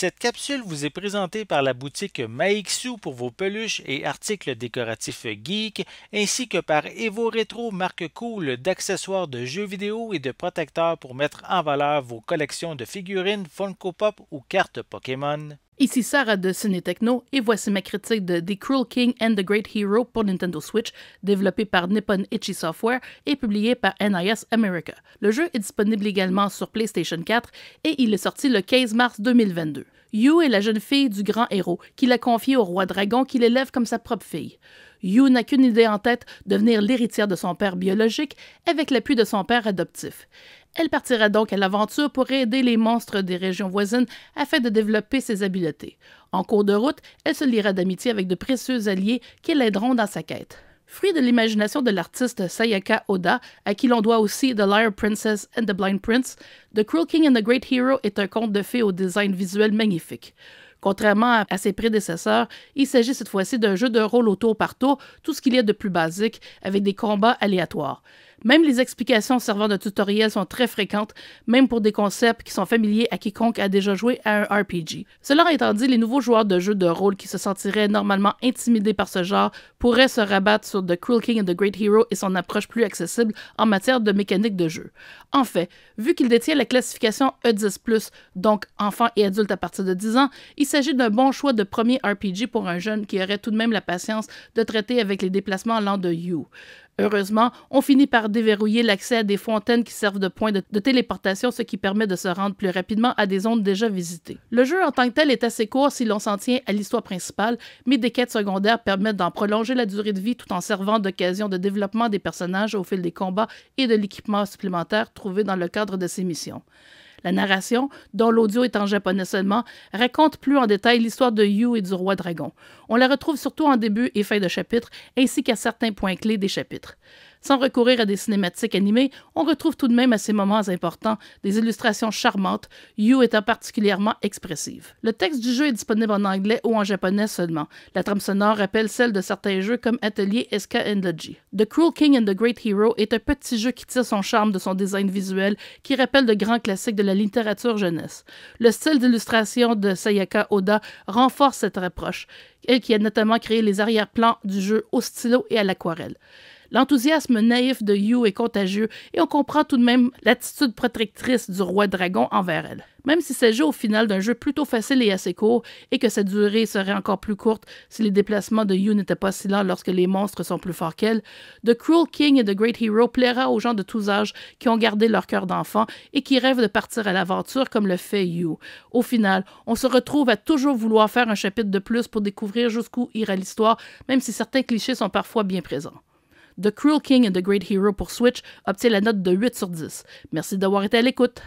Cette capsule vous est présentée par la boutique Maixu pour vos peluches et articles décoratifs geek, ainsi que par Evo Retro, marque cool d'accessoires de jeux vidéo et de protecteurs pour mettre en valeur vos collections de figurines Funko Pop ou cartes Pokémon. Ici Sarah de Ciné Techno et voici ma critique de The Cruel King and the Great Hero pour Nintendo Switch, développé par Nippon Ichi Software et publié par NIS America. Le jeu est disponible également sur PlayStation 4 et il est sorti le 15 mars 2022. Yu est la jeune fille du grand héros qu'il l'a confié au roi dragon qu'il l'élève comme sa propre fille. Yu n'a qu'une idée en tête, devenir l'héritière de son père biologique avec l'appui de son père adoptif. Elle partira donc à l'aventure pour aider les monstres des régions voisines afin de développer ses habiletés. En cours de route, elle se liera d'amitié avec de précieux alliés qui l'aideront dans sa quête. Fruit de l'imagination de l'artiste Sayaka Oda, à qui l'on doit aussi The Liar Princess and the Blind Prince, The Cruel King and the Great Hero est un conte de fées au design visuel magnifique. Contrairement à ses prédécesseurs, il s'agit cette fois-ci d'un jeu de rôle au tour par tour, tout ce qu'il y a de plus basique, avec des combats aléatoires. Même les explications servant de tutoriel sont très fréquentes, même pour des concepts qui sont familiers à quiconque a déjà joué à un RPG. Cela étant dit, les nouveaux joueurs de jeux de rôle qui se sentiraient normalement intimidés par ce genre pourraient se rabattre sur The Cruel King and the Great Hero et son approche plus accessible en matière de mécanique de jeu. En fait, vu qu'il détient la classification E10+, donc enfants et adultes à partir de 10 ans, il s'agit d'un bon choix de premier RPG pour un jeune qui aurait tout de même la patience de traiter avec les déplacements lents de You. Heureusement, on finit par déverrouiller l'accès à des fontaines qui servent de point de, téléportation, ce qui permet de se rendre plus rapidement à des zones déjà visitées. Le jeu en tant que tel est assez court si l'on s'en tient à l'histoire principale, mais des quêtes secondaires permettent d'en prolonger la durée de vie tout en servant d'occasion de développement des personnages au fil des combats et de l'équipement supplémentaire trouvé dans le cadre de ces missions. La narration, dont l'audio est en japonais seulement, raconte plus en détail l'histoire de Yu et du roi dragon. On la retrouve surtout en début et fin de chapitre, ainsi qu'à certains points clés des chapitres. Sans recourir à des cinématiques animées, on retrouve tout de même à ces moments importants des illustrations charmantes, Yu étant particulièrement expressive. Le texte du jeu est disponible en anglais ou en japonais seulement. La trame sonore rappelle celle de certains jeux comme Atelier SK and The Cruel King and the Great Hero est un petit jeu qui tire son charme de son design visuel qui rappelle de grands classiques de la littérature jeunesse. Le style d'illustration de Sayaka Oda renforce cette approche elle qui a notamment créé les arrière-plans du jeu au stylo et à l'aquarelle. L'enthousiasme naïf de Yu est contagieux et on comprend tout de même l'attitude protectrice du roi dragon envers elle. Même s'il s'agit au final d'un jeu plutôt facile et assez court, et que sa durée serait encore plus courte si les déplacements de Yu n'étaient pas si lents lorsque les monstres sont plus forts qu'elle, The Cruel King et The Great Hero plaira aux gens de tous âges qui ont gardé leur cœur d'enfant et qui rêvent de partir à l'aventure comme le fait Yu. Au final, on se retrouve à toujours vouloir faire un chapitre de plus pour découvrir jusqu'où ira l'histoire, même si certains clichés sont parfois bien présents. The Cruel King and the Great Hero pour Switch obtient la note de 8 sur 10. Merci d'avoir été à l'écoute.